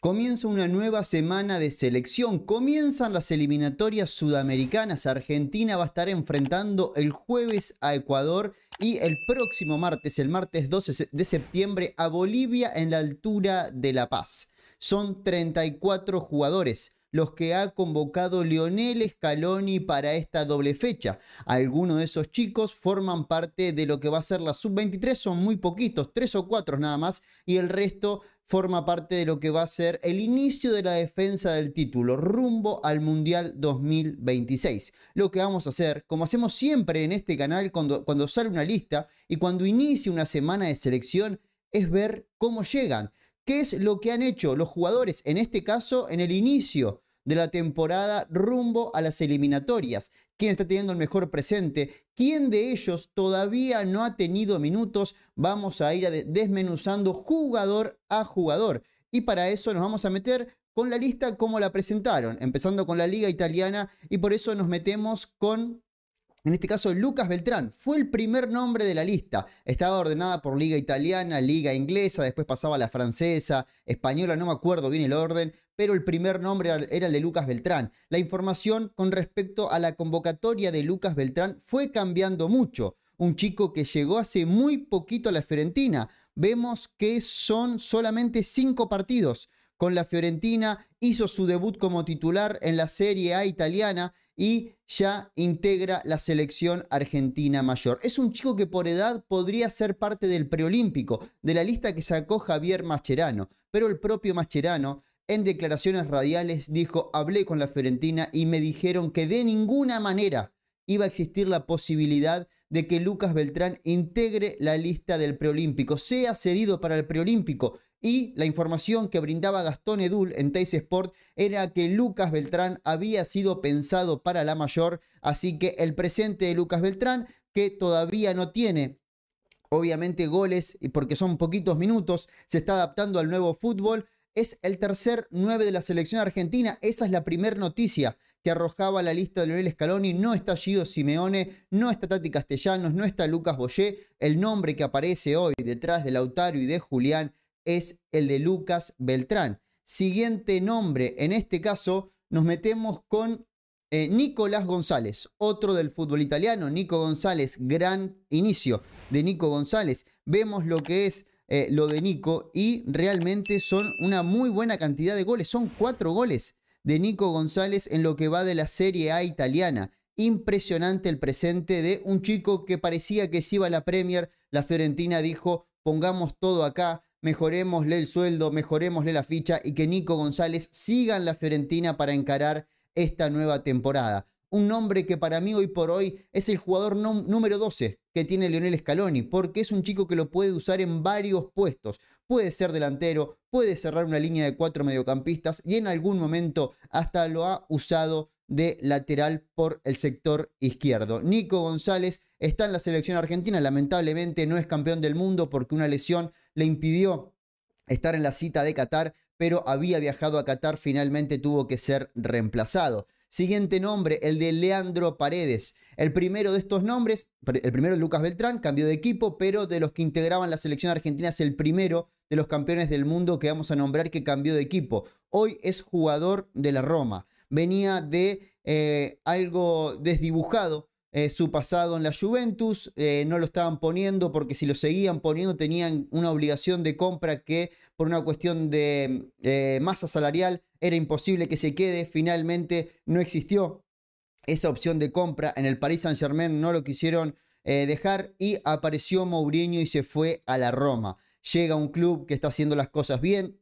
Comienza una nueva semana de selección, comienzan las eliminatorias sudamericanas, Argentina va a estar enfrentando el jueves a Ecuador y el próximo martes, el martes 12 de septiembre, a Bolivia en la altura de La Paz. Son 34 jugadores los que ha convocado Lionel Scaloni para esta doble fecha. Algunos de esos chicos forman parte de lo que va a ser la sub-23, son muy poquitos, tres o cuatro nada más, y el resto forma parte de lo que va a ser el inicio de la defensa del título rumbo al Mundial 2026. Lo que vamos a hacer, como hacemos siempre en este canal cuando, cuando sale una lista y cuando inicia una semana de selección, es ver cómo llegan. ¿Qué es lo que han hecho los jugadores en este caso en el inicio de la temporada rumbo a las eliminatorias. ¿Quién está teniendo el mejor presente? ¿Quién de ellos todavía no ha tenido minutos? Vamos a ir desmenuzando jugador a jugador. Y para eso nos vamos a meter con la lista como la presentaron, empezando con la liga italiana y por eso nos metemos con en este caso, Lucas Beltrán fue el primer nombre de la lista. Estaba ordenada por Liga Italiana, Liga Inglesa, después pasaba la francesa, española, no me acuerdo bien el orden, pero el primer nombre era el de Lucas Beltrán. La información con respecto a la convocatoria de Lucas Beltrán fue cambiando mucho. Un chico que llegó hace muy poquito a la Fiorentina. Vemos que son solamente cinco partidos con la Fiorentina, hizo su debut como titular en la Serie A italiana y ya integra la selección argentina mayor. Es un chico que por edad podría ser parte del preolímpico, de la lista que sacó Javier Mascherano, pero el propio Mascherano en declaraciones radiales dijo, hablé con la Fiorentina y me dijeron que de ninguna manera iba a existir la posibilidad de que Lucas Beltrán integre la lista del preolímpico, sea cedido para el preolímpico. Y la información que brindaba Gastón Edul en Teis Sport era que Lucas Beltrán había sido pensado para la mayor, así que el presente de Lucas Beltrán, que todavía no tiene obviamente goles y porque son poquitos minutos, se está adaptando al nuevo fútbol, es el tercer 9 de la selección argentina, esa es la primera noticia que arrojaba la lista de Leonel Scaloni, no está Gio Simeone, no está Tati Castellanos, no está Lucas Boyé, el nombre que aparece hoy detrás de Lautaro y de Julián es el de Lucas Beltrán. Siguiente nombre, en este caso nos metemos con eh, Nicolás González, otro del fútbol italiano. Nico González, gran inicio de Nico González. Vemos lo que es eh, lo de Nico y realmente son una muy buena cantidad de goles. Son cuatro goles de Nico González en lo que va de la Serie A italiana. Impresionante el presente de un chico que parecía que se iba a la Premier. La Fiorentina dijo, pongamos todo acá, mejorémosle el sueldo, mejorémosle la ficha y que Nico González siga en la Fiorentina para encarar esta nueva temporada. Un nombre que para mí hoy por hoy es el jugador número 12 que tiene Lionel Scaloni, porque es un chico que lo puede usar en varios puestos. Puede ser delantero, puede cerrar una línea de cuatro mediocampistas y en algún momento hasta lo ha usado de lateral por el sector izquierdo. Nico González está en la selección argentina, lamentablemente no es campeón del mundo porque una lesión le impidió estar en la cita de Qatar, pero había viajado a Qatar, finalmente tuvo que ser reemplazado. Siguiente nombre, el de Leandro Paredes. El primero de estos nombres, el primero es Lucas Beltrán, cambió de equipo, pero de los que integraban la selección argentina es el primero de los campeones del mundo que vamos a nombrar que cambió de equipo. Hoy es jugador de la Roma. Venía de eh, algo desdibujado eh, su pasado en la Juventus, eh, no lo estaban poniendo porque si lo seguían poniendo tenían una obligación de compra que por una cuestión de eh, masa salarial era imposible que se quede, finalmente no existió esa opción de compra, en el Paris Saint Germain no lo quisieron dejar y apareció Mourinho y se fue a la Roma. Llega un club que está haciendo las cosas bien,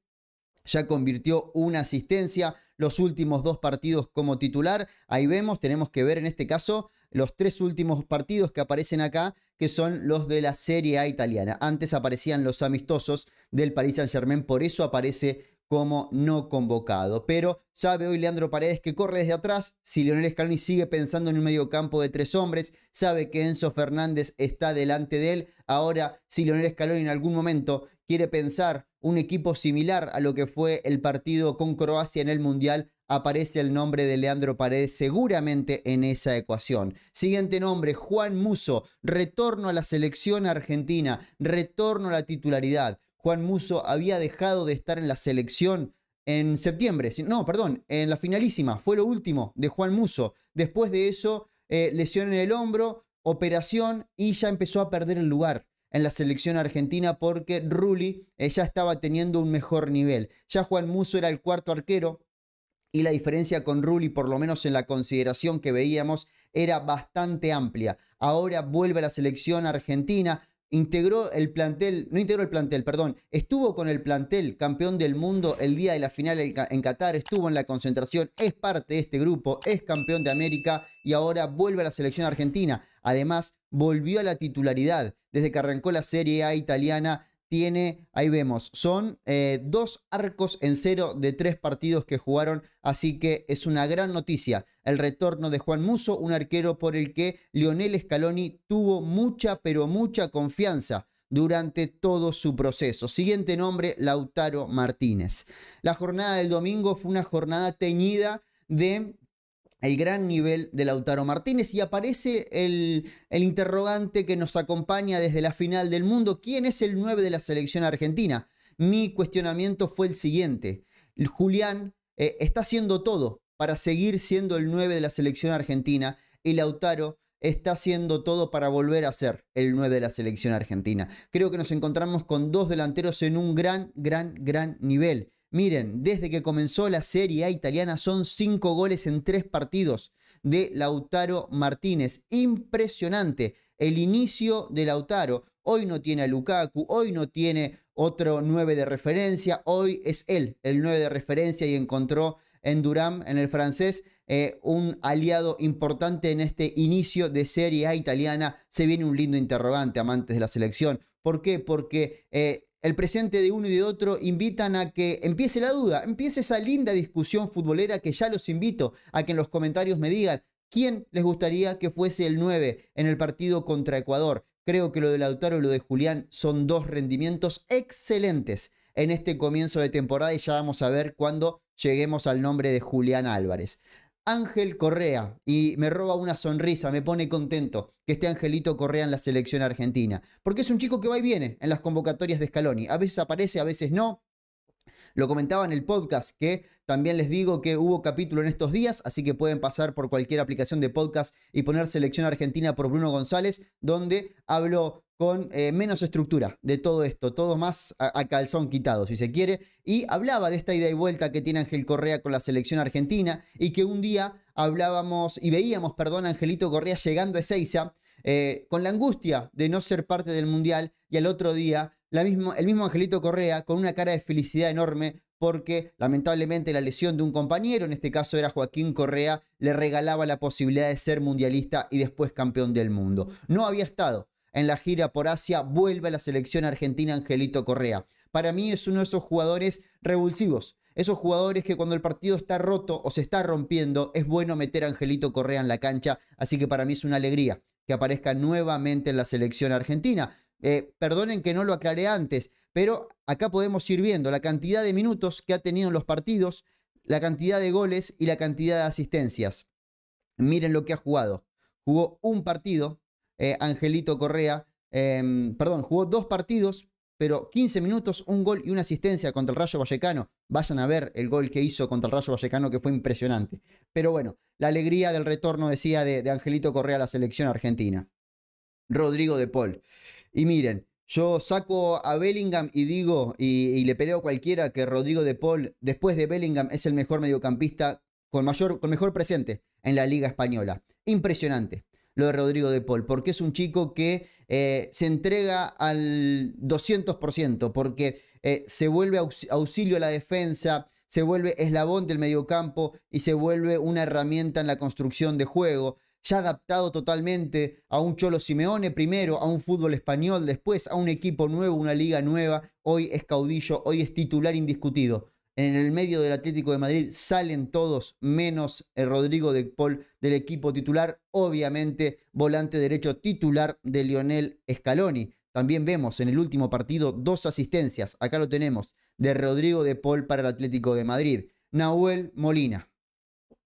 ya convirtió una asistencia, los últimos dos partidos como titular. Ahí vemos, tenemos que ver en este caso los tres últimos partidos que aparecen acá, que son los de la Serie A italiana. Antes aparecían los amistosos del Paris Saint Germain, por eso aparece como no convocado. Pero sabe hoy Leandro Paredes que corre desde atrás. Si Leonel Scaloni sigue pensando en un medio campo de tres hombres, sabe que Enzo Fernández está delante de él. Ahora, si Leonel Scaloni en algún momento quiere pensar un equipo similar a lo que fue el partido con Croacia en el Mundial, aparece el nombre de Leandro Paredes seguramente en esa ecuación. Siguiente nombre, Juan Muso, retorno a la selección argentina, retorno a la titularidad. Juan Muso había dejado de estar en la selección en septiembre, no, perdón, en la finalísima, fue lo último de Juan Muso. Después de eso, eh, lesión en el hombro, operación y ya empezó a perder el lugar en la selección argentina porque Rulli eh, ya estaba teniendo un mejor nivel. Ya Juan Muso era el cuarto arquero y la diferencia con Rulli, por lo menos en la consideración que veíamos, era bastante amplia. Ahora vuelve a la selección argentina, integró el plantel, no integró el plantel, perdón, estuvo con el plantel campeón del mundo el día de la final en Qatar, estuvo en la concentración, es parte de este grupo, es campeón de América y ahora vuelve a la selección argentina. Además, volvió a la titularidad desde que arrancó la Serie A italiana tiene, ahí vemos, son eh, dos arcos en cero de tres partidos que jugaron, así que es una gran noticia el retorno de Juan Muso, un arquero por el que Lionel Scaloni tuvo mucha, pero mucha confianza durante todo su proceso. Siguiente nombre, Lautaro Martínez. La jornada del domingo fue una jornada teñida de el gran nivel de Lautaro Martínez y aparece el, interrogante que nos acompaña desde la final del mundo, ¿quién es el 9 de la selección argentina? Mi cuestionamiento fue el siguiente, Julián eh, está haciendo todo para seguir siendo el 9 de la selección argentina y Lautaro está haciendo todo para volver a ser el 9 de la selección argentina. Creo que nos encontramos con dos delanteros en un gran, gran, gran nivel. Miren, desde que comenzó la Serie A italiana son cinco goles en tres partidos de Lautaro Martínez. Impresionante el inicio de Lautaro. Hoy no tiene a Lukaku, hoy no tiene otro 9 de referencia, hoy es él el 9 de referencia y encontró en Durán, en el francés, eh, un aliado importante en este inicio de Serie A italiana. Se viene un lindo interrogante, amantes de la selección. ¿Por qué? Porque eh, el presente de uno y de otro invitan a que empiece la duda, empiece esa linda discusión futbolera que ya los invito a que en los comentarios me digan quién les gustaría que fuese el 9 en el partido contra Ecuador. Creo que lo de Lautaro y lo de Julián son dos rendimientos excelentes en este comienzo de temporada y ya vamos a ver cuándo lleguemos al nombre de Julián Álvarez. Ángel Correa y me roba una sonrisa, me pone contento que esté Angelito Correa en la selección argentina, porque es un chico que va y viene en las convocatorias de Scaloni, a veces aparece, a veces no, lo comentaba en el podcast que también les digo que hubo capítulo en estos días, así que pueden pasar por cualquier aplicación de podcast y poner Selección Argentina por Bruno González, donde habló con eh, menos estructura de todo esto, todo más a, calzón quitado, si se quiere. Y hablaba de esta ida y vuelta que tiene Ángel Correa con la selección argentina y que un día hablábamos y veíamos, perdón, Angelito Correa llegando a Ezeiza eh, con la angustia de no ser parte del Mundial y al otro día el mismo Angelito Correa con una cara de felicidad enorme porque lamentablemente la lesión de un compañero, en este caso era Joaquín Correa, le regalaba la posibilidad de ser mundialista y después campeón del mundo. No había estado en la gira por Asia, vuelve a la selección argentina Angelito Correa. Para mí es uno de esos jugadores revulsivos, esos jugadores que cuando el partido está roto o se está rompiendo, es bueno meter a Angelito Correa en la cancha, así que para mí es una alegría que aparezca nuevamente en la selección argentina. Eh, perdonen que no lo aclaré antes, pero acá podemos ir viendo la cantidad de minutos que ha tenido en los partidos, la cantidad de goles y la cantidad de asistencias. Miren lo que ha jugado. Jugó un partido, eh, Angelito Correa, em, perdón, jugó dos partidos, pero 15 minutos, un gol y una asistencia contra el Rayo Vallecano. Vayan a ver el gol que hizo contra el Rayo Vallecano, que fue impresionante. Pero bueno, la alegría del retorno, decía, de, de Angelito Correa a la selección argentina. Rodrigo de Paul. Y miren, yo saco a Bellingham y digo, y, le peleo a cualquiera que Rodrigo de Paul, después de Bellingham, es el mejor mediocampista con, mayor, con mejor presente en la Liga Española. Impresionante lo de Rodrigo de Paul, porque es un chico que eh, se entrega al 200%, porque eh, se vuelve auxilio a la defensa, se vuelve eslabón del mediocampo y se vuelve una herramienta en la construcción de juego ya adaptado totalmente a un Cholo Simeone primero, a un fútbol español después, a un equipo nuevo, una liga nueva, hoy es caudillo, hoy es titular indiscutido. En el medio del Atlético de Madrid salen todos menos el eh, Rodrigo de Paul del equipo titular, obviamente volante derecho titular de Lionel Scaloni. También vemos en el último partido dos asistencias, acá lo tenemos, de Rodrigo de Paul para el Atlético de Madrid. Nahuel Molina.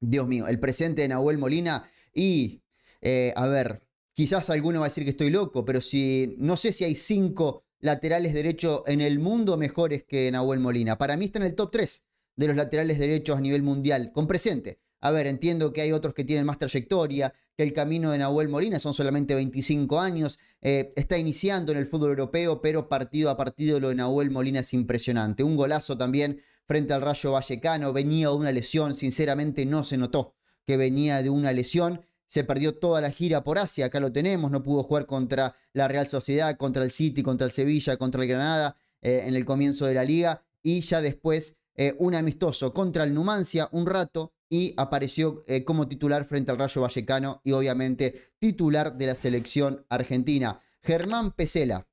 Dios mío, el presente de Nahuel Molina y, eh, a ver, quizás alguno va a decir que estoy loco, pero si no sé si hay cinco laterales derechos en el mundo mejores que Nahuel Molina. Para mí está en el top 3 de los laterales derechos a nivel mundial, con presente. A ver, entiendo que hay otros que tienen más trayectoria, que el camino de Nahuel Molina son solamente 25 años, eh, está iniciando en el fútbol europeo, pero partido a partido lo de Nahuel Molina es impresionante. Un golazo también frente al Rayo Vallecano, venía una lesión, sinceramente no se notó que venía de una lesión. Se perdió toda la gira por Asia, acá lo tenemos, no pudo jugar contra la Real Sociedad, contra el City, contra el Sevilla, contra el Granada eh, en el comienzo de la liga y ya después eh, un amistoso contra el Numancia un rato y apareció eh, como titular frente al Rayo Vallecano y obviamente titular de la selección argentina. Germán Pesela,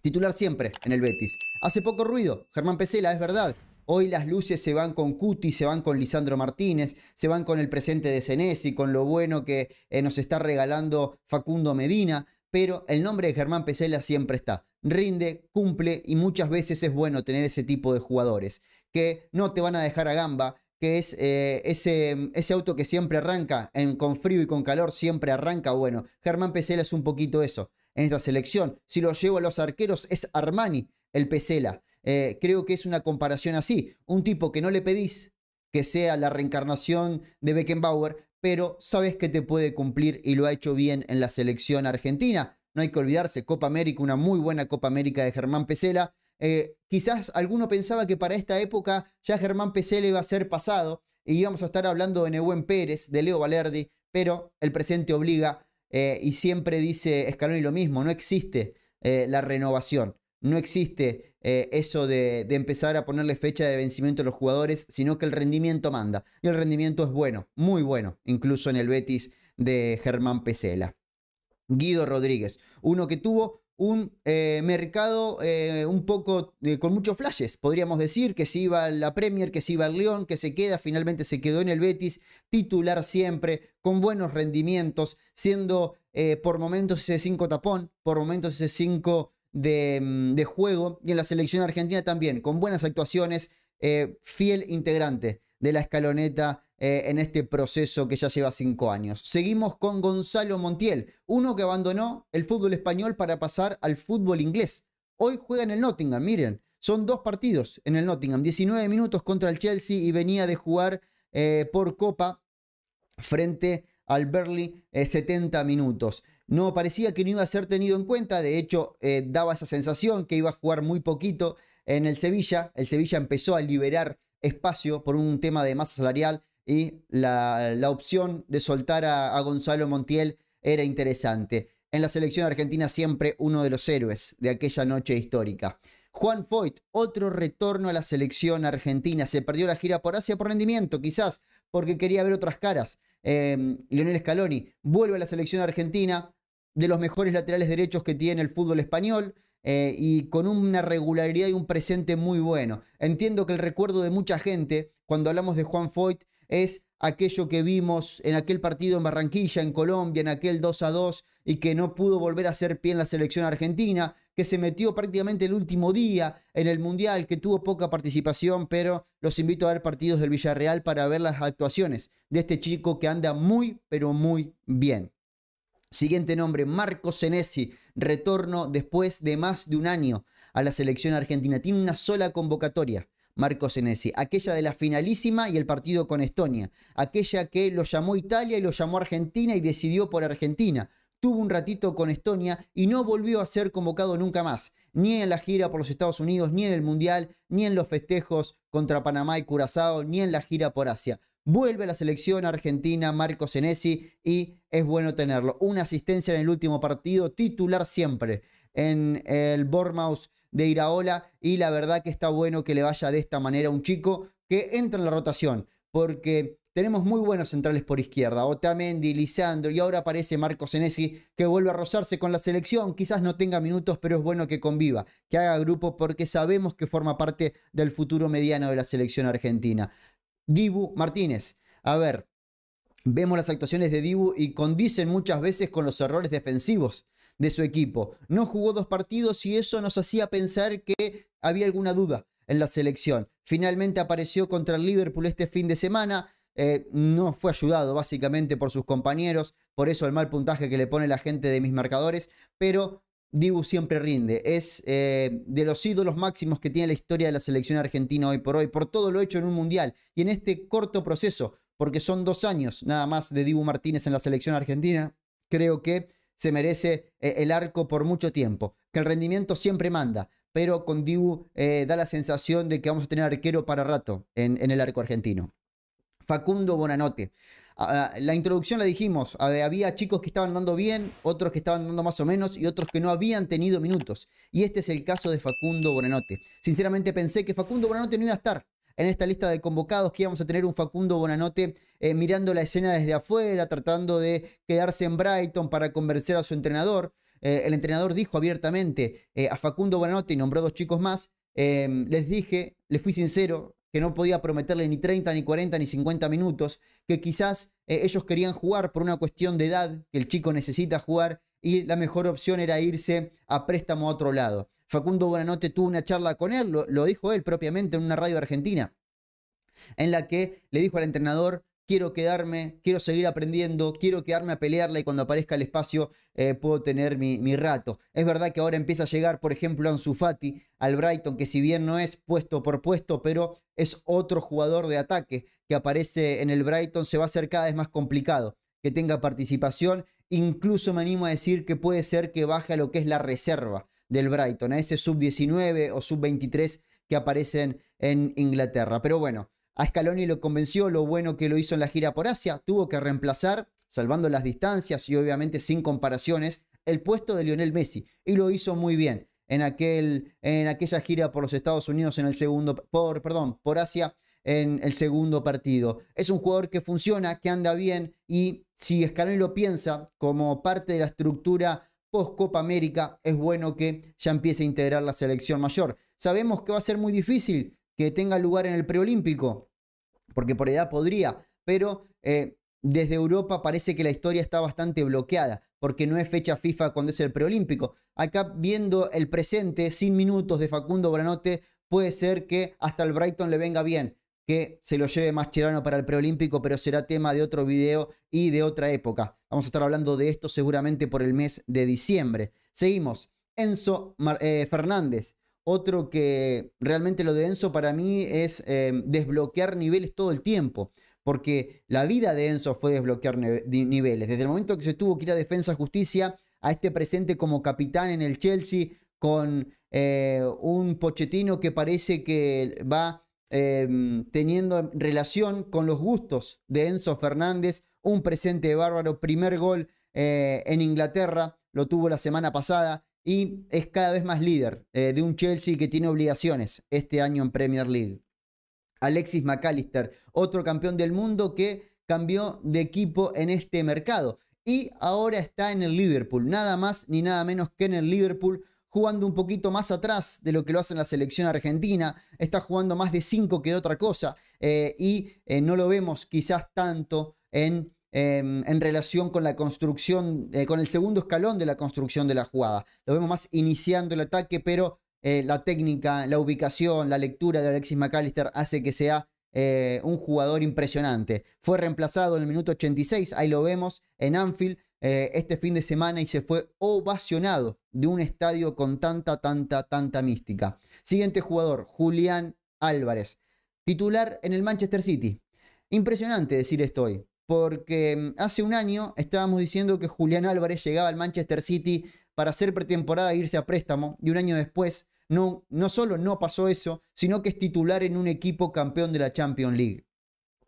titular siempre en el Betis. Hace poco ruido, Germán Pesela, es verdad, Hoy las luces se van con Cuti, se van con Lisandro Martínez, se van con el presente de Senesi, con lo bueno que eh, nos está regalando Facundo Medina, pero el nombre de Germán Pesela siempre está. Rinde, cumple y muchas veces es bueno tener ese tipo de jugadores que no te van a dejar a gamba, que es eh, ese, auto que siempre arranca, en, con frío y con calor siempre arranca. Bueno, Germán Pesela es un poquito eso en esta selección. Si lo llevo a los arqueros es Armani, el Pesela. Eh, creo que es una comparación así. Un tipo que no le pedís que sea la reencarnación de Beckenbauer, pero sabes que te puede cumplir y lo ha hecho bien en la selección argentina. No hay que olvidarse, Copa América, una muy buena Copa América de Germán Pesela. Eh, quizás alguno pensaba que para esta época ya Germán Pesela iba a ser pasado y íbamos a estar hablando de Nehuen Pérez, de Leo Valerdi, pero el presente obliga eh, y siempre dice Scaloni lo mismo, no existe la renovación, no existe eh, eso de, empezar a ponerle fecha de vencimiento a los jugadores, sino que el rendimiento manda. Y el rendimiento es bueno, muy bueno, incluso en el Betis de Germán Pesela. Guido Rodríguez, uno que tuvo un eh, mercado eh, un poco con muchos flashes, podríamos decir, que se iba a la Premier, que se iba al León, que se queda, finalmente se quedó en el Betis, titular siempre, con buenos rendimientos, siendo por momentos ese 5 tapón, por momentos ese 5 Mm, de, juego y en la selección argentina también, con buenas actuaciones, eh, fiel integrante de la escaloneta eh, en este proceso que ya lleva cinco años. Seguimos con Gonzalo Montiel, uno que abandonó el fútbol español para pasar al fútbol inglés. Hoy juega en el Nottingham, miren, son dos partidos en el Nottingham, 19 minutos contra el Chelsea y venía de jugar eh, por Copa frente al Burnley 70 minutos no parecía que no iba a ser tenido en cuenta, de hecho eh, daba esa sensación que iba a jugar muy poquito en el Sevilla, el Sevilla empezó a liberar espacio por un tema de masa salarial y la, opción de soltar a, Gonzalo Montiel era interesante. En la selección argentina siempre uno de los héroes de aquella noche histórica. Juan Foyt, otro retorno a la selección argentina. Se perdió la gira por Asia por rendimiento, quizás porque quería ver otras caras. Eh, Leonel Scaloni vuelve a la selección argentina, de los mejores laterales derechos que tiene el fútbol español. Eh, y con una regularidad y un presente muy bueno. Entiendo que el recuerdo de mucha gente cuando hablamos de Juan Foyt es aquello que vimos en aquel partido en Barranquilla, en Colombia, en aquel 2 a 2 y que no pudo volver a hacer pie en la selección argentina, que se metió prácticamente el último día en el Mundial, que tuvo poca participación, pero los invito a ver partidos del Villarreal para ver las actuaciones de este chico que anda muy, pero muy bien. Siguiente nombre, Marco Senesi, retorno después de más de un año a la selección argentina. Tiene una sola convocatoria, Marco Senesi, aquella de la finalísima y el partido con Estonia, aquella que lo llamó Italia y lo llamó Argentina y decidió por Argentina. Tuvo un ratito con Estonia y no volvió a ser convocado nunca más ni en la gira por los Estados Unidos, ni en el Mundial, ni en los festejos contra Panamá y Curazao, ni en la gira por Asia. Vuelve la selección argentina Marco Senesi y es bueno tenerlo. Una asistencia en el último partido, titular siempre en el Bournemouth de Iraola y la verdad que está bueno que le vaya de esta manera a un chico que entra en la rotación porque tenemos muy buenos centrales por izquierda, Otamendi, Lisandro y ahora aparece Marcos Senesi que vuelve a rozarse con la selección, quizás no tenga minutos pero es bueno que conviva, que haga grupo porque sabemos que forma parte del futuro mediano de la selección argentina. Dibu Martínez, a ver, vemos las actuaciones de Dibu y condicen muchas veces con los errores defensivos de su equipo. No jugó dos partidos y eso nos hacía pensar que había alguna duda en la selección. Finalmente apareció contra el Liverpool este fin de semana, eh, no fue ayudado básicamente por sus compañeros, por eso el mal puntaje que le pone la gente de mis marcadores, pero Dibu siempre rinde, es eh, de los ídolos máximos que tiene la historia de la selección argentina hoy por hoy, por todo lo hecho en un mundial y en este corto proceso, porque son dos años nada más de Dibu Martínez en la selección argentina, creo que se merece eh, el arco por mucho tiempo, que el rendimiento siempre manda, pero con Dibu da la sensación de que vamos a tener arquero para rato en el arco argentino. Facundo Bonanote. La introducción la dijimos, había chicos que estaban dando bien, otros que estaban dando más o menos y otros que no habían tenido minutos. Y este es el caso de Facundo Bonanote. Sinceramente pensé que Facundo Bonanote no iba a estar en esta lista de convocados, que íbamos a tener un Facundo Bonanote eh, mirando la escena desde afuera, tratando de quedarse en Brighton para convencer a su entrenador. Eh, el entrenador dijo abiertamente eh, a Facundo Bonanote y nombró dos chicos más. les dije, les fui sincero, que no podía prometerle ni 30, ni 40, ni 50 minutos, que quizás eh, ellos querían jugar por una cuestión de edad, que el chico necesita jugar y la mejor opción era irse a préstamo a otro lado. Facundo Buenanote tuvo una charla con él, lo dijo él propiamente en una radio argentina, en la que le dijo al entrenador, quiero quedarme, quiero seguir aprendiendo, quiero quedarme a pelearla y cuando aparezca el espacio eh, puedo tener mi, mi, rato. Es verdad que ahora empieza a llegar, por ejemplo, Ansu Fati al Brighton, que si bien no es puesto por puesto, pero es otro jugador de ataque que aparece en el Brighton, se va a hacer cada vez más complicado que tenga participación. Incluso me animo a decir que puede ser que baje a lo que es la reserva del Brighton, a ese sub-19 o sub-23 que aparecen en Inglaterra. Pero bueno, a Scaloni lo convenció lo bueno que lo hizo en la gira por Asia, tuvo que reemplazar, salvando las distancias y obviamente sin comparaciones, el puesto de Lionel Messi y lo hizo muy bien. En, aquel, en aquella gira por los Estados Unidos en el segundo por perdón, por Asia en el segundo partido. Es un jugador que funciona, que anda bien y si Scaloni lo piensa como parte de la estructura post Copa América, es bueno que ya empiece a integrar la selección mayor. Sabemos que va a ser muy difícil que tenga lugar en el preolímpico, porque por edad podría, pero eh, desde Europa parece que la historia está bastante bloqueada, porque no es fecha FIFA cuando es el preolímpico. Acá viendo el presente, sin minutos de Facundo Granote, puede ser que hasta el Brighton le venga bien, que se lo lleve más chilano para el preolímpico, pero será tema de otro video y de otra época. Vamos a estar hablando de esto seguramente por el mes de diciembre. Seguimos. Enzo eh, Fernández. Otro que realmente lo de Enzo para mí es em, desbloquear niveles todo el tiempo, porque la vida de Enzo fue desbloquear niveles. Desde el momento que se tuvo que ir a defensa justicia, a este presente como capitán en el Chelsea, con eh, un pochetino que parece que va em, teniendo relación con los gustos de Enzo Fernández, un presente bárbaro, primer gol eh, en Inglaterra, lo tuvo la semana pasada, y es cada vez más líder eh, de un Chelsea que tiene obligaciones este año en Premier League. Alexis McAllister, otro campeón del mundo que cambió de equipo en este mercado y ahora está en el Liverpool, nada más ni nada menos que en el Liverpool, jugando un poquito más atrás de lo que lo hace en la selección argentina, está jugando más de 5 que de otra cosa eh, y eh, no lo vemos quizás tanto en Em, en relación con la construcción, eh, con el segundo escalón de la construcción de la jugada. Lo vemos más iniciando el ataque, pero eh, la técnica, la ubicación, la lectura de Alexis McAllister hace que sea eh, un jugador impresionante. Fue reemplazado en el minuto 86, ahí lo vemos, en Anfield este fin de semana y se fue ovacionado de un estadio con tanta, tanta, tanta mística. Siguiente jugador, Julián Álvarez, titular en el Manchester City. Impresionante decir esto hoy porque mm, hace un año estábamos diciendo que Julián Álvarez llegaba al Manchester City para hacer pretemporada e irse a préstamo, y un año después no, no solo no pasó eso, sino que es titular en un equipo campeón de la Champions League.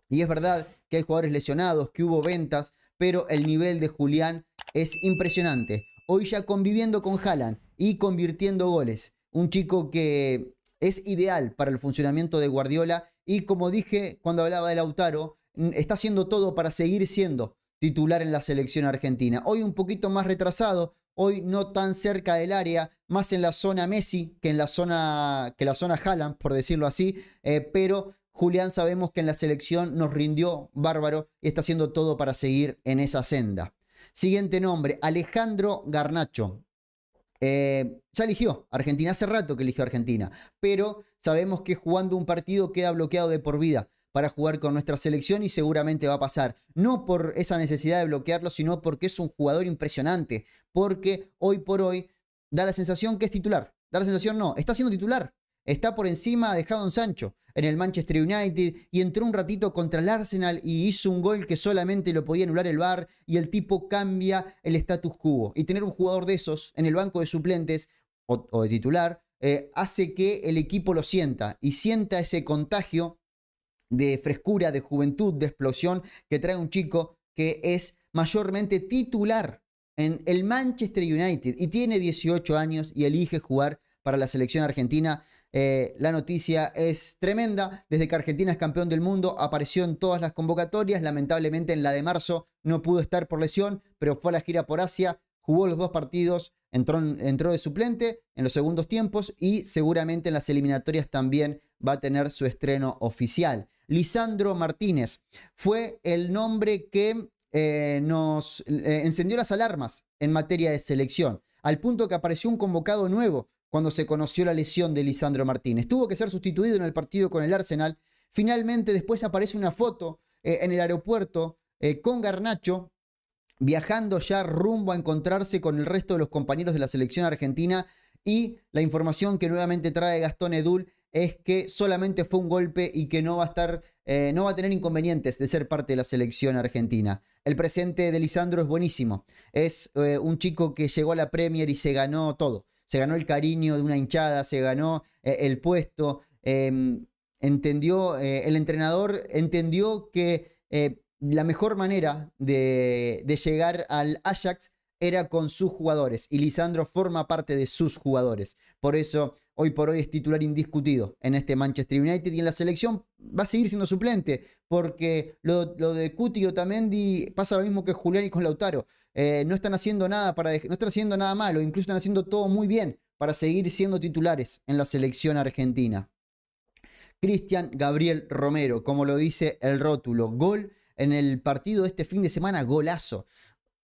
Y es verdad que hay jugadores lesionados, que hubo ventas, pero el nivel de Julián es impresionante. Hoy ya conviviendo con Haaland y convirtiendo goles. Un chico que es ideal para el funcionamiento de Guardiola y como dije cuando hablaba de Lautaro, está haciendo todo para seguir siendo titular en la selección argentina. Hoy un poquito más retrasado, hoy no tan cerca del área, más en la zona Messi que en la zona, que la zona Haaland, por decirlo así, eh, pero Julián sabemos que en la selección nos rindió bárbaro y está haciendo todo para seguir en esa senda. Siguiente nombre, Alejandro Garnacho. Eh, ya eligió Argentina, hace rato que eligió Argentina, pero sabemos que jugando un partido queda bloqueado de por vida para jugar con nuestra selección y seguramente va a pasar. No por esa necesidad de bloquearlo, sino porque es un jugador impresionante. Porque hoy por hoy da la sensación que es titular. Da la sensación no, está siendo titular. Está por encima de Jadon Sancho en el Manchester United y entró un ratito contra el Arsenal y hizo un gol que solamente lo podía anular el VAR y el tipo cambia el status quo. Y tener un jugador de esos en el banco de suplentes o, de titular eh, hace que el equipo lo sienta y sienta ese contagio de frescura, de juventud, de explosión que trae un chico que es mayormente titular en el Manchester United y tiene 18 años y elige jugar para la selección argentina. Eh, la noticia es tremenda. Desde que Argentina es campeón del mundo, apareció en todas las convocatorias. Lamentablemente en la de marzo no pudo estar por lesión, pero fue a la gira por Asia, jugó los dos partidos, entró, entró de suplente en los segundos tiempos y seguramente en las eliminatorias también va a tener su estreno oficial. Lisandro Martínez. Fue el nombre que eh, nos eh, encendió las alarmas en materia de selección, al punto que apareció un convocado nuevo cuando se conoció la lesión de Lisandro Martínez. Tuvo que ser sustituido en el partido con el Arsenal. Finalmente después aparece una foto eh, en el aeropuerto con Garnacho, viajando ya rumbo a encontrarse con el resto de los compañeros de la selección argentina y la información que nuevamente trae Gastón Edul es que solamente fue un golpe y que no va a estar, eh, no va a tener inconvenientes de ser parte de la selección argentina. El presente de Lisandro es buenísimo. Es eh, un chico que llegó a la Premier y se ganó todo. Se ganó el cariño de una hinchada, se ganó eh, el puesto. Em, entendió, el entrenador entendió que la mejor manera de llegar al Ajax era con sus jugadores y Lisandro forma parte de sus jugadores. Por eso hoy por hoy es titular indiscutido en este Manchester United y en la selección va a seguir siendo suplente porque lo, de Cuti y Otamendi pasa lo mismo que Julián y con Lautaro. Eh, no están haciendo nada para no están haciendo nada malo, incluso están haciendo todo muy bien para seguir siendo titulares en la selección argentina. Cristian Gabriel Romero, como lo dice el rótulo, gol en el partido de este fin de semana, golazo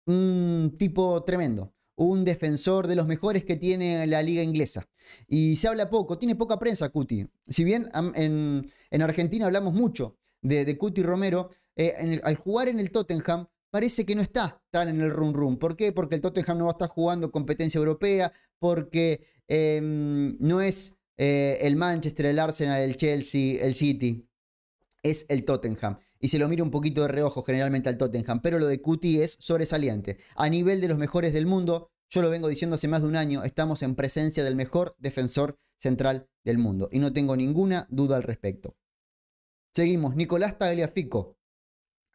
un tipo tremendo, un defensor de los mejores que tiene la liga inglesa. Y se habla poco, tiene poca prensa Cuti. Si bien en, Argentina hablamos mucho de, Cuti Romero, eh, al jugar en el Tottenham parece que no está tan en el run run. ¿Por qué? Porque el Tottenham no va a estar jugando competencia europea, porque em, no es eh, el Manchester, el Arsenal, el Chelsea, el City es el Tottenham. Y se lo mira un poquito de reojo generalmente al Tottenham, pero lo de Cuti es sobresaliente. A nivel de los mejores del mundo, yo lo vengo diciendo hace más de un año, estamos en presencia del mejor defensor central del mundo. Y no tengo ninguna duda al respecto. Seguimos, Nicolás Tagliafico.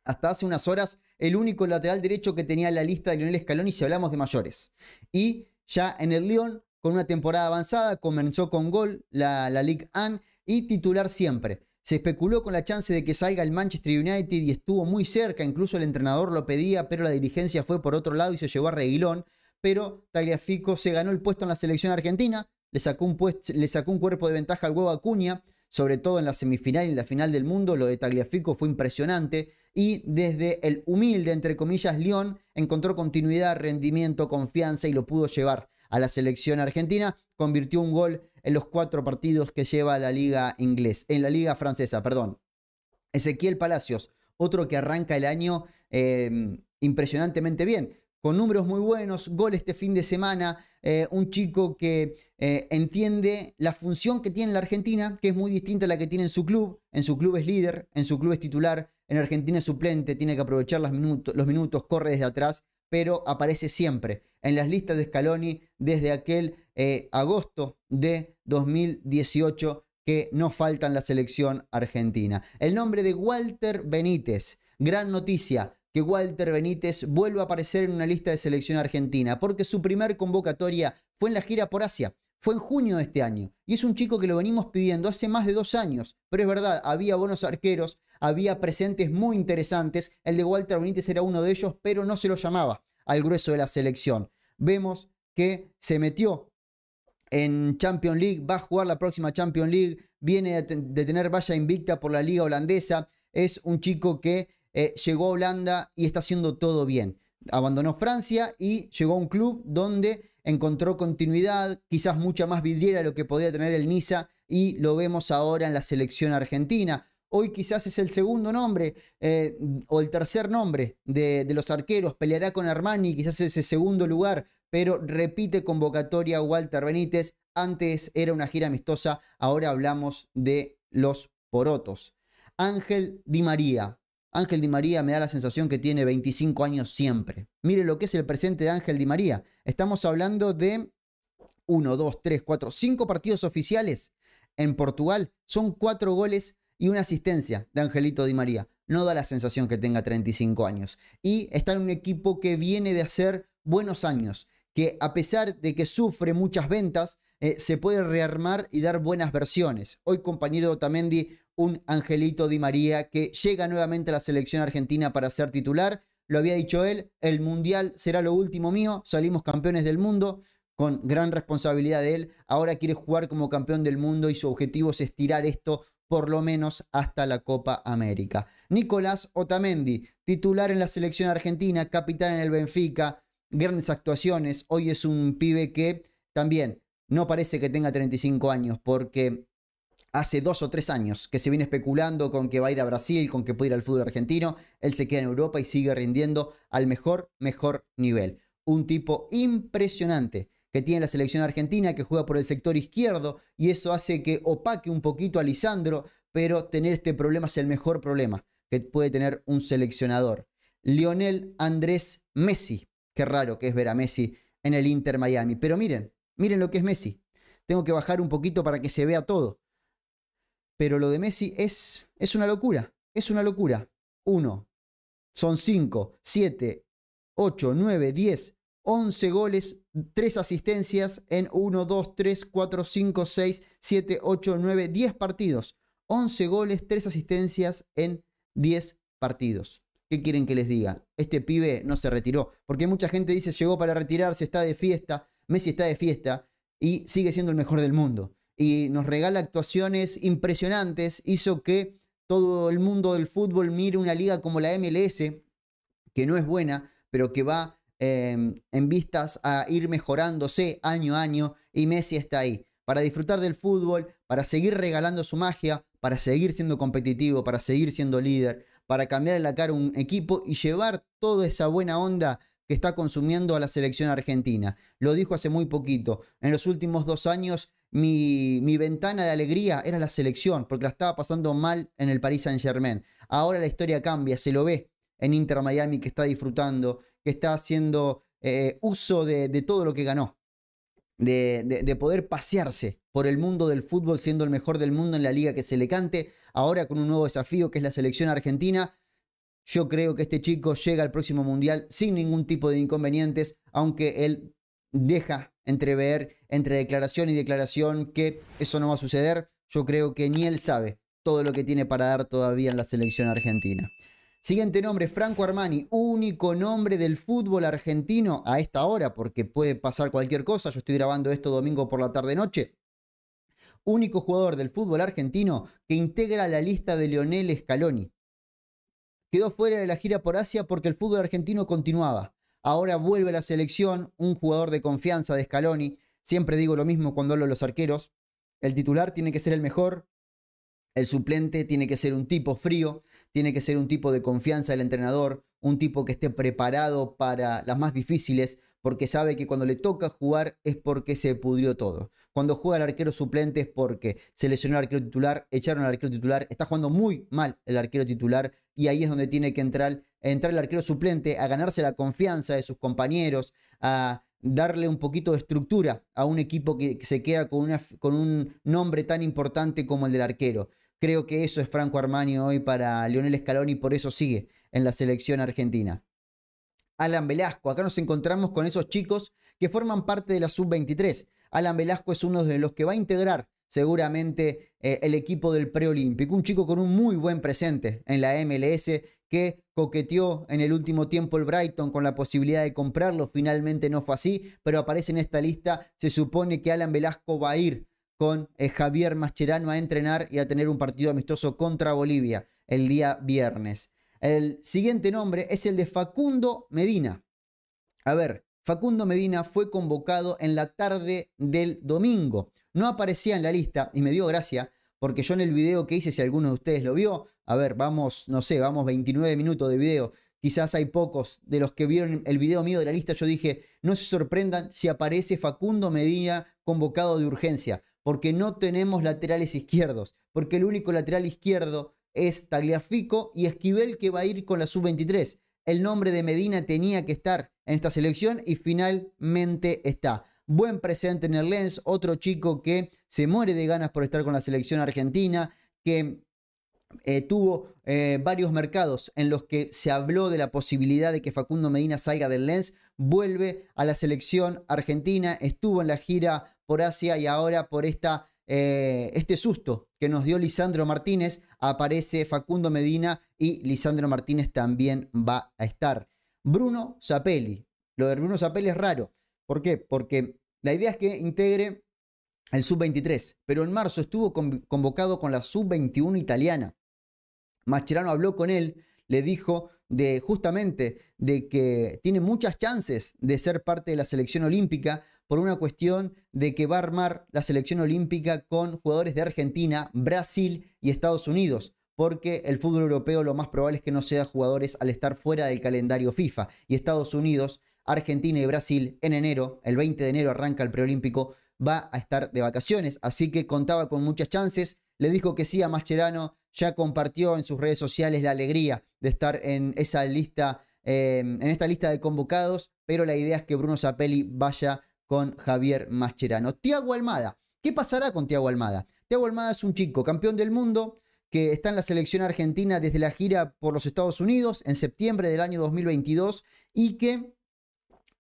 Hasta hace unas horas, el único lateral derecho que tenía la lista de Lionel Scaloni si hablamos de mayores. Y ya en el León con una temporada avanzada, comenzó con gol la, la Ligue 1 y titular siempre. Se especuló con la chance de que salga el Manchester United y estuvo muy cerca, incluso el entrenador lo pedía, pero la dirigencia fue por otro lado y se llevó a Reguilón. Pero Tagliafico se ganó el puesto en la selección argentina, le sacó un, cuerpo de ventaja al huevo Acuña, sobre todo en la semifinal y en la final del mundo, lo de Tagliafico fue impresionante. Y desde el humilde, entre comillas, León encontró continuidad, rendimiento, confianza y lo pudo llevar a la selección argentina. Convirtió un gol en los cuatro partidos que lleva la liga inglesa en la liga francesa, perdón. Ezequiel Palacios, otro que arranca el año em, impresionantemente bien, con números muy buenos, gol este fin de semana, eh, un chico que eh, entiende la función que tiene la Argentina, que es muy distinta a la que tiene en su club, en su club es líder, en su club es titular, en Argentina es suplente, tiene que aprovechar minutos, los minutos corre desde atrás pero aparece siempre en las listas de Scaloni desde aquel eh, agosto de 2018 que no falta en la selección argentina. El nombre de Walter Benítez, gran noticia que Walter Benítez vuelve a aparecer en una lista de selección argentina, porque su primer convocatoria fue en la gira por Asia, fue en junio de este año, y es un chico que lo venimos pidiendo hace más de dos años, pero es verdad, había buenos arqueros había presentes muy interesantes, el de Walter Benítez era uno de ellos, pero no se lo llamaba al grueso de la selección. Vemos que se metió en Champions League, va a jugar la próxima Champions League, viene de tener valla invicta por la liga holandesa, es un chico que eh, llegó a Holanda y está haciendo todo bien. Abandonó Francia y llegó a un club donde encontró continuidad, quizás mucha más vidriera de lo que podía tener el Niza y lo vemos ahora en la selección argentina. Hoy quizás es el segundo nombre eh, o el tercer nombre de, los arqueros. Peleará con Armani, quizás ese segundo lugar, pero repite convocatoria Walter Benítez. Antes era una gira amistosa, ahora hablamos de los porotos. Ángel Di María. Ángel Di María me da la sensación que tiene 25 años siempre. Mire lo que es el presente de Ángel Di María. Estamos hablando de uno, dos, tres, cuatro, cinco partidos oficiales en Portugal. Son cuatro goles y una asistencia de Angelito Di María. No da la sensación que tenga 35 años. Y está en un equipo que viene de hacer buenos años, que a pesar de que sufre muchas ventas, eh, se puede rearmar y dar buenas versiones. Hoy compañero Otamendi, un Angelito Di María que llega nuevamente a la selección argentina para ser titular. Lo había dicho él, el Mundial será lo último mío, salimos campeones del mundo, con gran responsabilidad de él. Ahora quiere jugar como campeón del mundo y su objetivo es estirar esto por lo menos hasta la Copa América. Nicolás Otamendi, titular en la selección argentina, capitán en el Benfica, grandes actuaciones. Hoy es un pibe que también no parece que tenga 35 años porque hace dos o tres años que se viene especulando con que va a ir a Brasil, con que puede ir al fútbol argentino. Él se queda en Europa y sigue rindiendo al mejor, mejor nivel. Un tipo impresionante que tiene la selección argentina, que juega por el sector izquierdo, y eso hace que opaque un poquito a Lisandro, pero tener este problema es el mejor problema que puede tener un seleccionador. Lionel Andrés Messi, qué raro que es ver a Messi en el Inter Miami, pero miren, miren lo que es Messi. Tengo que bajar un poquito para que se vea todo. Pero lo de Messi es, es una locura, es una locura. Uno, son cinco, siete, ocho, nueve, diez, 11 goles, 3 asistencias en 1, 2, 3, 4, 5, 6, 7, 8, 9, 10 partidos. 11 goles, 3 asistencias en 10 partidos. ¿Qué quieren que les diga? Este pibe no se retiró, porque mucha gente dice llegó para retirarse, está de fiesta, Messi está de fiesta y sigue siendo el mejor del mundo. Y nos regala actuaciones impresionantes, hizo que todo el mundo del fútbol mire una liga como la MLS, que no es buena, pero que va Em, en vistas a ir mejorándose año a año y Messi está ahí para disfrutar del fútbol, para seguir regalando su magia, para seguir siendo competitivo, para seguir siendo líder, para cambiar la cara un equipo y llevar toda esa buena onda que está consumiendo a la selección argentina. Lo dijo hace muy poquito. En los últimos dos años mi, mi, ventana de alegría era la selección, porque la estaba pasando mal en el Paris Saint Germain. Ahora la historia cambia, se lo ve en Inter Miami que está disfrutando, que está haciendo eh, uso de, todo lo que ganó, de, de poder pasearse por el mundo del fútbol siendo el mejor del mundo en la liga que se le cante, ahora con un nuevo desafío que es la selección argentina. Yo creo que este chico llega al próximo mundial sin ningún tipo de inconvenientes, aunque él deja entrever entre declaración y declaración que eso no va a suceder. Yo creo que ni él sabe todo lo que tiene para dar todavía en la selección argentina. Siguiente nombre, Franco Armani, único nombre del fútbol argentino a esta hora, porque puede pasar cualquier cosa. Yo estoy grabando esto domingo por la tarde-noche. Único jugador del fútbol argentino que integra la lista de Leonel Scaloni. Quedó fuera de la gira por Asia porque el fútbol argentino continuaba. Ahora vuelve a la selección, un jugador de confianza de Scaloni. Siempre digo lo mismo cuando hablo de los arqueros. El titular tiene que ser el mejor, el suplente tiene que ser un tipo frío tiene que ser un tipo de confianza del entrenador, un tipo que esté preparado para las más difíciles, porque sabe que cuando le toca jugar es porque se pudrió todo. Cuando juega el arquero suplente es porque se lesionó el arquero titular, echaron al arquero titular, está jugando muy mal el arquero titular y ahí es donde tiene que entrar, entrar el arquero suplente a ganarse la confianza de sus compañeros, a darle un poquito de estructura a un equipo que, se queda con, una, con un nombre tan importante como el del arquero. Creo que eso es Franco Armani hoy para Lionel Scaloni, por eso sigue en la selección argentina. Alan Velasco, acá nos encontramos con esos chicos que forman parte de la sub-23. Alan Velasco es uno de los que va a integrar seguramente eh, el equipo del preolímpico, un chico con un muy buen presente en la MLS que coqueteó en el último tiempo el Brighton con la posibilidad de comprarlo, finalmente no fue así, pero aparece en esta lista, se supone que Alan Velasco va a ir con eh, Javier Mascherano a entrenar y a tener un partido amistoso contra Bolivia el día viernes. El siguiente nombre es el de Facundo Medina. A ver, Facundo Medina fue convocado en la tarde del domingo. No aparecía en la lista y me dio gracia porque yo en el video que hice, si alguno de ustedes lo vio, a ver, vamos, no sé, vamos 29 minutos de video, quizás hay pocos de los que vieron el video mío de la lista, yo dije, no se sorprendan si aparece Facundo Medina convocado de urgencia, porque no tenemos laterales izquierdos, porque el único lateral izquierdo es Tagliafico y Esquivel que va a ir con la sub-23. El nombre de Medina tenía que estar en esta selección y finalmente está. Buen presente en el Lens, otro chico que se muere de ganas por estar con la selección argentina, que eh, tuvo eh, varios mercados en los que se habló de la posibilidad de que Facundo Medina salga del Lens, vuelve a la selección argentina, estuvo en la gira por Asia y ahora por esta, eh, este susto que nos dio Lisandro Martínez. Aparece Facundo Medina y Lisandro Martínez también va a estar. Bruno Zapelli. Lo de Bruno Zapelli es raro. ¿Por qué? Porque la idea es que integre el sub-23, pero en marzo estuvo convocado con la sub-21 italiana. Mascherano habló con él, le dijo de justamente de que tiene muchas chances de ser parte de la selección olímpica, por una cuestión de que va a armar la selección olímpica con jugadores de Argentina, Brasil y Estados Unidos porque el fútbol europeo lo más probable es que no sea jugadores al estar fuera del calendario FIFA. Y Estados Unidos, Argentina y Brasil en enero, el 20 de enero arranca el preolímpico, va a estar de vacaciones, así que contaba con muchas chances. Le dijo que sí a Mascherano, ya compartió en sus redes sociales la alegría de estar en esa lista, eh, en esta lista de convocados, pero la idea es que Bruno Zapelli vaya con Javier Mascherano. Tiago Almada. ¿Qué pasará con Tiago Almada? Tiago Almada es un chico campeón del mundo que está en la selección argentina desde la gira por los Estados Unidos en septiembre del año 2022 y que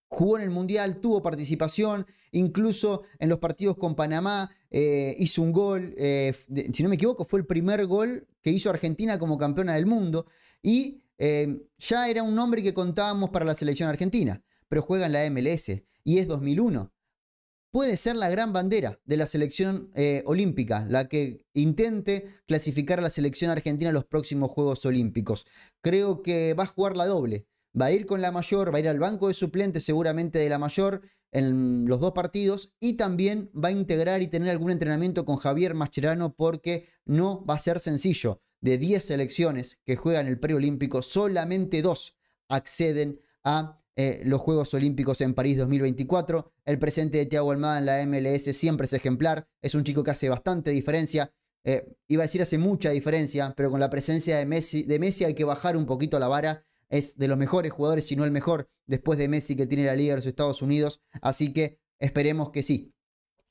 jugó en el Mundial, tuvo participación, incluso en los partidos con Panamá eh, hizo un gol, eh, si no me equivoco, fue el primer gol que hizo Argentina como campeona del mundo y eh, ya era un nombre que contábamos para la selección argentina, pero juega en la MLS y es 2001. Puede ser la gran bandera de la selección eh, olímpica, la que intente clasificar a la selección argentina a los próximos Juegos Olímpicos. Creo que va a jugar la doble. Va a ir con la mayor, va a ir al banco de suplentes seguramente de la mayor en los dos partidos y también va a integrar y tener algún entrenamiento con Javier Mascherano porque no va a ser sencillo. De 10 selecciones que juegan el preolímpico, solamente dos acceden a eh, los Juegos Olímpicos en París 2024. El presente de Thiago Almada en la MLS siempre es ejemplar. Es un chico que hace bastante diferencia. Eh, iba a decir hace mucha diferencia, pero con la presencia de Messi, de Messi hay que bajar un poquito la vara. Es de los mejores jugadores, si no el mejor, después de Messi que tiene la Liga de los Estados Unidos. Así que esperemos que sí,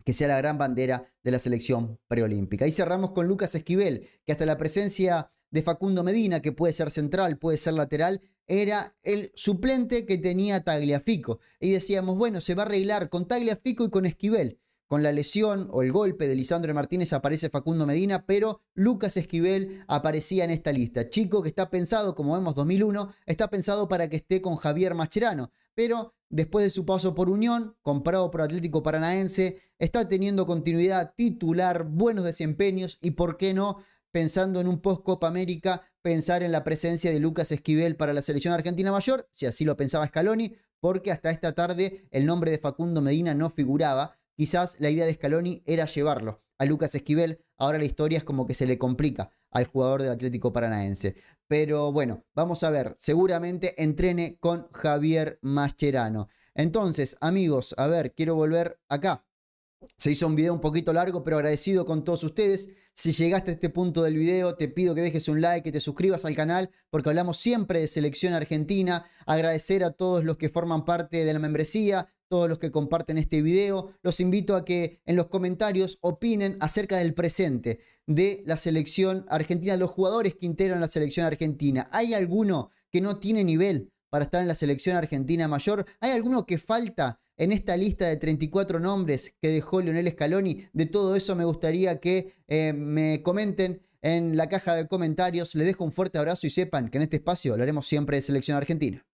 que sea la gran bandera de la selección preolímpica. Y cerramos con Lucas Esquivel, que hasta la presencia de Facundo Medina, que puede ser central, puede ser lateral, era el suplente que tenía Tagliafico. Y decíamos, bueno, se va a arreglar con Tagliafico y con Esquivel. Con la lesión o el golpe de Lisandro Martínez aparece Facundo Medina, pero Lucas Esquivel aparecía en esta lista. Chico que está pensado, como vemos 2001, está pensado para que esté con Javier Mascherano, pero después de su paso por Unión, comprado por Atlético Paranaense, está teniendo continuidad titular, buenos desempeños y, por qué no, pensando en un post Copa América, pensar en la presencia de Lucas Esquivel para la selección argentina mayor, si así lo pensaba Scaloni, porque hasta esta tarde el nombre de Facundo Medina no figuraba. Quizás la idea de Scaloni era llevarlo a Lucas Esquivel, ahora la historia es como que se le complica al jugador del Atlético Paranaense. Pero bueno, vamos a ver, seguramente entrene con Javier Mascherano. Entonces, amigos, a ver, quiero volver acá se hizo un video un poquito largo, pero agradecido con todos ustedes. Si llegaste a este punto del video, te pido que dejes un like, que te suscribas al canal, porque hablamos siempre de selección argentina. Agradecer a todos los que forman parte de la membresía, todos los que comparten este video. Los invito a que en los comentarios opinen acerca del presente de la selección argentina, los jugadores que integran la selección argentina. ¿Hay alguno que no tiene nivel para estar en la selección argentina mayor? ¿Hay alguno que falta en esta lista de 34 nombres que dejó Leonel Scaloni. De todo eso me gustaría que eh, me comenten en la caja de comentarios. Les dejo un fuerte abrazo y sepan que en este espacio hablaremos siempre de selección argentina.